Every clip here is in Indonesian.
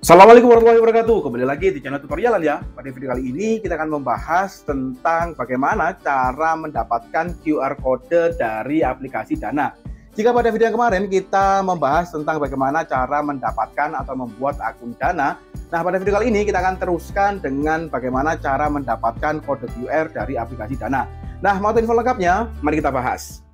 Assalamualaikum warahmatullahi wabarakatuh. Kembali lagi di channel tutorialan ya. Pada video kali ini kita akan membahas tentang bagaimana cara mendapatkan QR code dari aplikasi Dana. Jika pada video yang kemarin kita membahas tentang bagaimana cara mendapatkan atau membuat akun Dana, nah pada video kali ini kita akan teruskan dengan bagaimana cara mendapatkan kode QR dari aplikasi Dana. Nah, mau info lengkapnya? Mari kita bahas.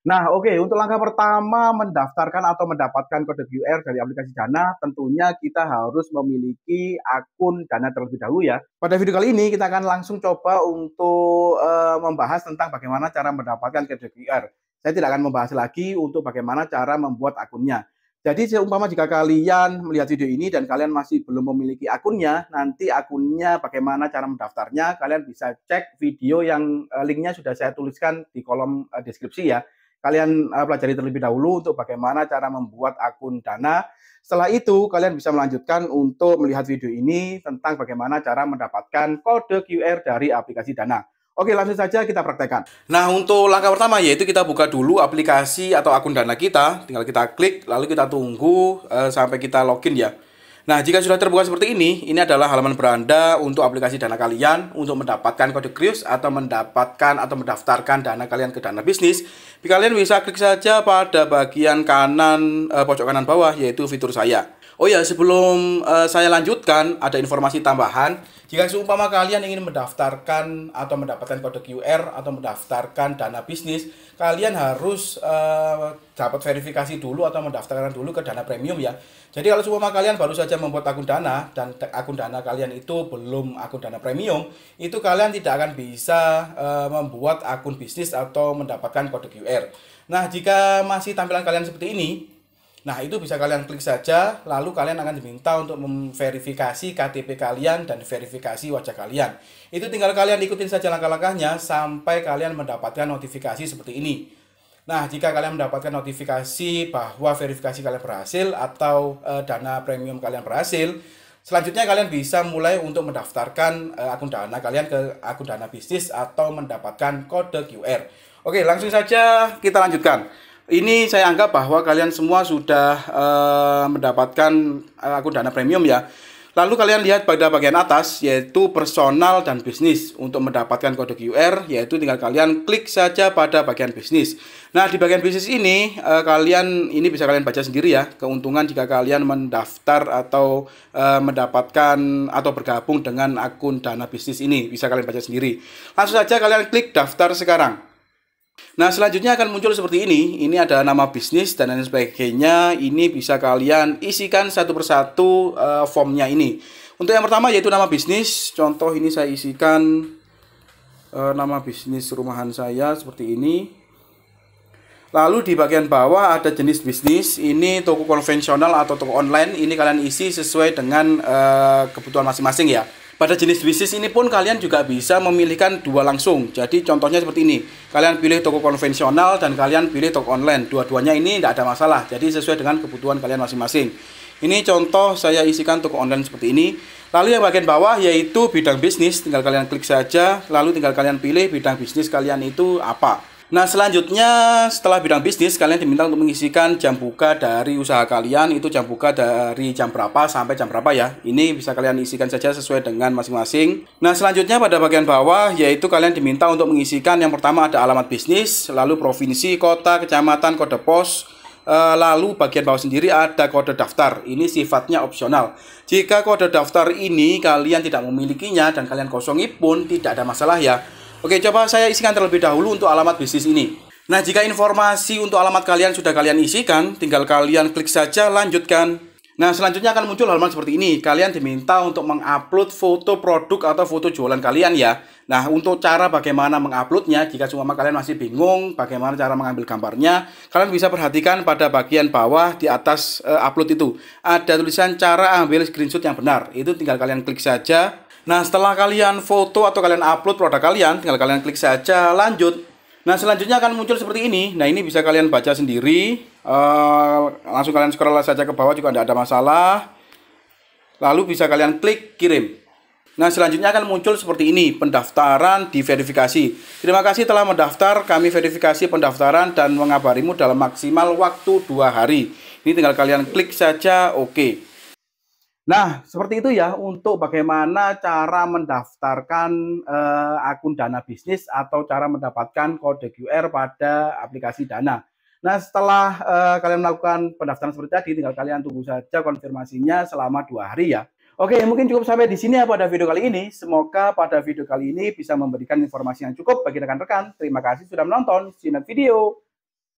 Nah, oke, okay, untuk langkah pertama mendaftarkan atau mendapatkan kode QR dari aplikasi Dana, tentunya kita harus memiliki akun Dana terlebih dahulu ya. Pada video kali ini kita akan langsung coba untuk uh, membahas tentang bagaimana cara mendapatkan kode QR. Saya tidak akan membahas lagi untuk bagaimana cara membuat akunnya. Jadi seumpama jika kalian melihat video ini dan kalian masih belum memiliki akunnya, nanti akunnya bagaimana cara mendaftarnya, kalian bisa cek video yang eh, linknya sudah saya tuliskan di kolom eh, deskripsi ya kalian uh, pelajari terlebih dahulu untuk bagaimana cara membuat akun Dana. Setelah itu, kalian bisa melanjutkan untuk melihat video ini tentang bagaimana cara mendapatkan kode QR dari aplikasi Dana. Oke, langsung saja kita praktekkan. Nah, untuk langkah pertama yaitu kita buka dulu aplikasi atau akun Dana kita. Tinggal kita klik, lalu kita tunggu uh, sampai kita login ya. Nah, jika sudah terbuka seperti ini, ini adalah halaman beranda untuk aplikasi dana kalian untuk mendapatkan kode Krius atau mendapatkan atau mendaftarkan dana kalian ke dana bisnis. Kalian bisa klik saja pada bagian kanan eh, pojok kanan bawah yaitu fitur saya. Oh ya, sebelum eh, saya lanjutkan ada informasi tambahan jika seumpama kalian ingin mendaftarkan atau mendapatkan kode QR atau mendaftarkan dana bisnis, kalian harus uh, dapat verifikasi dulu atau mendaftarkan dulu ke dana premium ya. Jadi kalau seumpama kalian baru saja membuat akun dana dan akun dana kalian itu belum akun dana premium, itu kalian tidak akan bisa uh, membuat akun bisnis atau mendapatkan kode QR. Nah, jika masih tampilan kalian seperti ini, Nah, itu bisa kalian klik saja, lalu kalian akan diminta untuk memverifikasi KTP kalian dan verifikasi wajah kalian. Itu tinggal kalian ikutin saja langkah-langkahnya sampai kalian mendapatkan notifikasi seperti ini. Nah, jika kalian mendapatkan notifikasi bahwa verifikasi kalian berhasil atau e, dana premium kalian berhasil, selanjutnya kalian bisa mulai untuk mendaftarkan e, akun dana kalian ke akun dana bisnis atau mendapatkan kode QR. Oke, langsung saja kita lanjutkan. Ini saya anggap bahwa kalian semua sudah uh, mendapatkan eh, akun dana premium ya. Lalu kalian lihat pada bagian atas yaitu personal dan bisnis. Untuk mendapatkan kode QR yaitu tinggal kalian klik saja pada bagian bisnis. Nah, di bagian bisnis ini uh, kalian ini bisa kalian baca sendiri ya, keuntungan jika kalian mendaftar atau uh, mendapatkan atau bergabung dengan akun Dana Bisnis ini, bisa kalian baca sendiri. Langsung saja kalian klik daftar sekarang. Nah, selanjutnya akan muncul seperti ini. Ini ada nama bisnis dan lain sebagainya. Ini bisa kalian isikan satu persatu uh, formnya ini. Untuk yang pertama yaitu nama bisnis. Contoh ini saya isikan uh, nama bisnis rumahan saya seperti ini. Lalu di bagian bawah ada jenis bisnis. Ini toko konvensional atau toko online. Ini kalian isi sesuai dengan uh, kebutuhan masing-masing ya. Pada jenis bisnis ini pun kalian juga bisa memilihkan dua langsung. Jadi contohnya seperti ini. Kalian pilih toko konvensional dan kalian pilih toko online. Dua-duanya ini tidak ada masalah. Jadi sesuai dengan kebutuhan kalian masing-masing. Ini contoh saya isikan toko online seperti ini. Lalu yang bagian bawah yaitu bidang bisnis. Tinggal kalian klik saja. Lalu tinggal kalian pilih bidang bisnis kalian itu apa. Nah, selanjutnya setelah bidang bisnis, kalian diminta untuk mengisikan jam buka dari usaha kalian. Itu jam buka dari jam berapa sampai jam berapa ya. Ini bisa kalian isikan saja sesuai dengan masing-masing. Nah, selanjutnya pada bagian bawah, yaitu kalian diminta untuk mengisikan yang pertama ada alamat bisnis, lalu provinsi, kota, kecamatan, kode pos, eh, lalu bagian bawah sendiri ada kode daftar. Ini sifatnya opsional. Jika kode daftar ini kalian tidak memilikinya dan kalian kosongi pun tidak ada masalah ya. Oke, coba saya isikan terlebih dahulu untuk alamat bisnis ini. Nah, jika informasi untuk alamat kalian sudah kalian isikan, tinggal kalian klik saja lanjutkan. Nah, selanjutnya akan muncul halaman seperti ini. Kalian diminta untuk mengupload foto produk atau foto jualan kalian ya. Nah, untuk cara bagaimana menguploadnya, jika semua kalian masih bingung bagaimana cara mengambil gambarnya, kalian bisa perhatikan pada bagian bawah di atas uh, upload itu. Ada tulisan cara ambil screenshot yang benar. Itu tinggal kalian klik saja Nah, setelah kalian foto atau kalian upload produk kalian, tinggal kalian klik saja lanjut. Nah, selanjutnya akan muncul seperti ini. Nah, ini bisa kalian baca sendiri. Uh, langsung kalian scroll saja ke bawah juga tidak ada masalah. Lalu bisa kalian klik kirim. Nah, selanjutnya akan muncul seperti ini, pendaftaran diverifikasi. Terima kasih telah mendaftar, kami verifikasi pendaftaran dan mengabarimu dalam maksimal waktu dua hari. Ini tinggal kalian klik saja, oke. Okay. Nah, seperti itu ya untuk bagaimana cara mendaftarkan uh, akun Dana bisnis atau cara mendapatkan kode QR pada aplikasi Dana. Nah, setelah uh, kalian melakukan pendaftaran seperti tadi, tinggal kalian tunggu saja konfirmasinya selama dua hari ya. Oke, mungkin cukup sampai di sini ya pada video kali ini. Semoga pada video kali ini bisa memberikan informasi yang cukup bagi rekan-rekan. Terima kasih sudah menonton. See you next video.